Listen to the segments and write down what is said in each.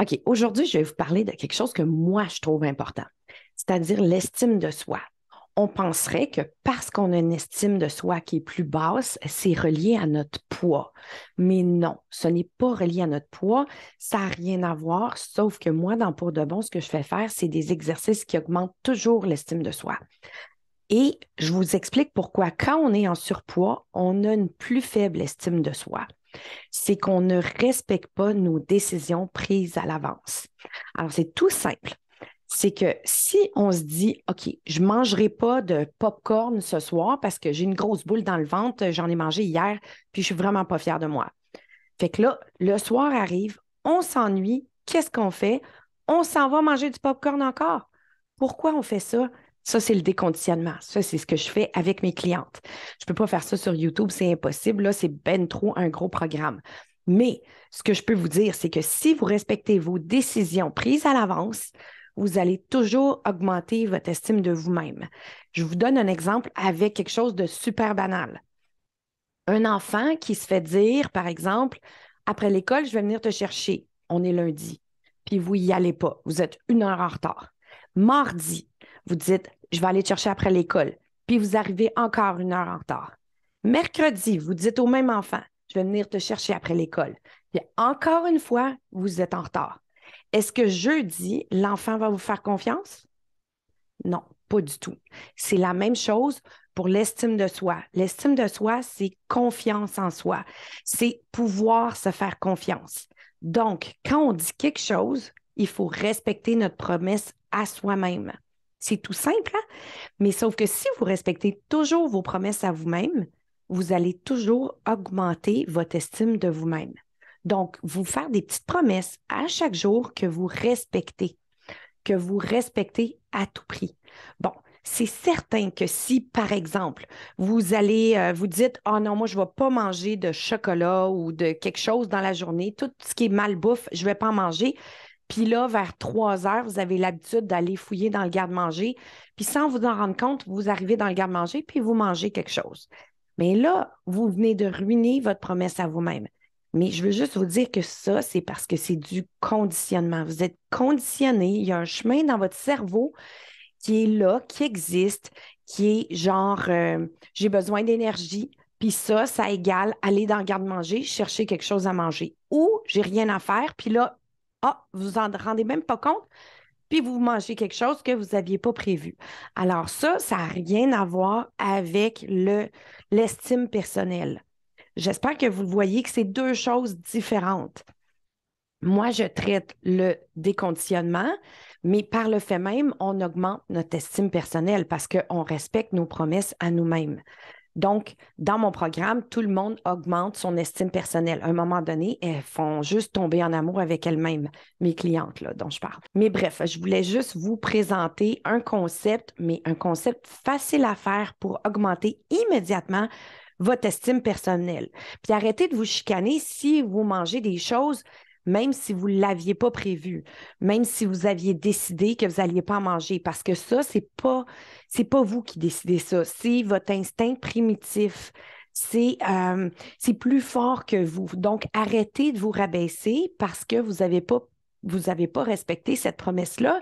OK, aujourd'hui, je vais vous parler de quelque chose que moi, je trouve important, c'est-à-dire l'estime de soi. On penserait que parce qu'on a une estime de soi qui est plus basse, c'est relié à notre poids. Mais non, ce n'est pas relié à notre poids, ça n'a rien à voir, sauf que moi, dans Pour de bon, ce que je fais faire, c'est des exercices qui augmentent toujours l'estime de soi. Et je vous explique pourquoi quand on est en surpoids, on a une plus faible estime de soi c'est qu'on ne respecte pas nos décisions prises à l'avance. Alors, c'est tout simple. C'est que si on se dit, OK, je ne mangerai pas de pop-corn ce soir parce que j'ai une grosse boule dans le ventre, j'en ai mangé hier, puis je suis vraiment pas fière de moi. Fait que là, le soir arrive, on s'ennuie, qu'est-ce qu'on fait? On s'en va manger du pop-corn encore. Pourquoi on fait ça? Ça, c'est le déconditionnement. Ça, c'est ce que je fais avec mes clientes. Je ne peux pas faire ça sur YouTube, c'est impossible. Là, c'est ben trop un gros programme. Mais ce que je peux vous dire, c'est que si vous respectez vos décisions prises à l'avance, vous allez toujours augmenter votre estime de vous-même. Je vous donne un exemple avec quelque chose de super banal. Un enfant qui se fait dire, par exemple, après l'école, je vais venir te chercher. On est lundi. Puis vous n'y allez pas. Vous êtes une heure en retard. Mardi, vous dites, je vais aller te chercher après l'école. Puis vous arrivez encore une heure en retard. Mercredi, vous dites au même enfant, je vais venir te chercher après l'école. Puis encore une fois, vous êtes en retard. Est-ce que jeudi, l'enfant va vous faire confiance? Non, pas du tout. C'est la même chose pour l'estime de soi. L'estime de soi, c'est confiance en soi. C'est pouvoir se faire confiance. Donc, quand on dit quelque chose, il faut respecter notre promesse à soi-même. C'est tout simple, hein? mais sauf que si vous respectez toujours vos promesses à vous-même, vous allez toujours augmenter votre estime de vous-même. Donc, vous faire des petites promesses à chaque jour que vous respectez, que vous respectez à tout prix. Bon, c'est certain que si, par exemple, vous allez, euh, vous dites, oh non, moi, je ne vais pas manger de chocolat ou de quelque chose dans la journée, tout ce qui est mal bouffe, je ne vais pas en manger, puis là, vers 3 heures, vous avez l'habitude d'aller fouiller dans le garde-manger. Puis sans vous en rendre compte, vous arrivez dans le garde-manger, puis vous mangez quelque chose. Mais là, vous venez de ruiner votre promesse à vous-même. Mais je veux juste vous dire que ça, c'est parce que c'est du conditionnement. Vous êtes conditionné, il y a un chemin dans votre cerveau qui est là, qui existe, qui est genre, euh, j'ai besoin d'énergie, puis ça, ça égale aller dans le garde-manger, chercher quelque chose à manger. Ou j'ai rien à faire, puis là, ah, vous vous en rendez même pas compte, puis vous mangez quelque chose que vous n'aviez pas prévu. Alors ça, ça n'a rien à voir avec le, l'estime personnelle. J'espère que vous voyez que c'est deux choses différentes. Moi, je traite le déconditionnement, mais par le fait même, on augmente notre estime personnelle parce qu'on respecte nos promesses à nous-mêmes. Donc, dans mon programme, tout le monde augmente son estime personnelle. À un moment donné, elles font juste tomber en amour avec elles-mêmes, mes clientes là, dont je parle. Mais bref, je voulais juste vous présenter un concept, mais un concept facile à faire pour augmenter immédiatement votre estime personnelle. Puis arrêtez de vous chicaner si vous mangez des choses même si vous ne l'aviez pas prévu, même si vous aviez décidé que vous n'alliez pas manger, parce que ça, ce n'est pas, pas vous qui décidez ça, c'est votre instinct primitif. Euh, c'est, plus fort que vous. Donc, arrêtez de vous rabaisser parce que vous n'avez pas respecté cette promesse-là.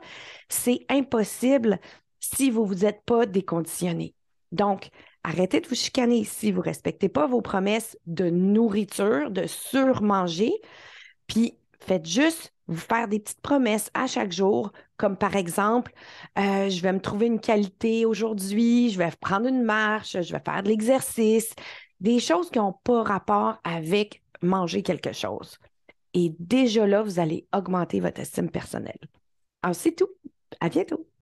C'est impossible si vous ne vous êtes pas déconditionné. Donc, arrêtez de vous chicaner si vous ne respectez pas vos promesses de nourriture, de surmanger. Puis faites juste vous faire des petites promesses à chaque jour, comme par exemple, euh, je vais me trouver une qualité aujourd'hui, je vais prendre une marche, je vais faire de l'exercice, des choses qui n'ont pas rapport avec manger quelque chose. Et déjà là, vous allez augmenter votre estime personnelle. Alors, c'est tout. À bientôt.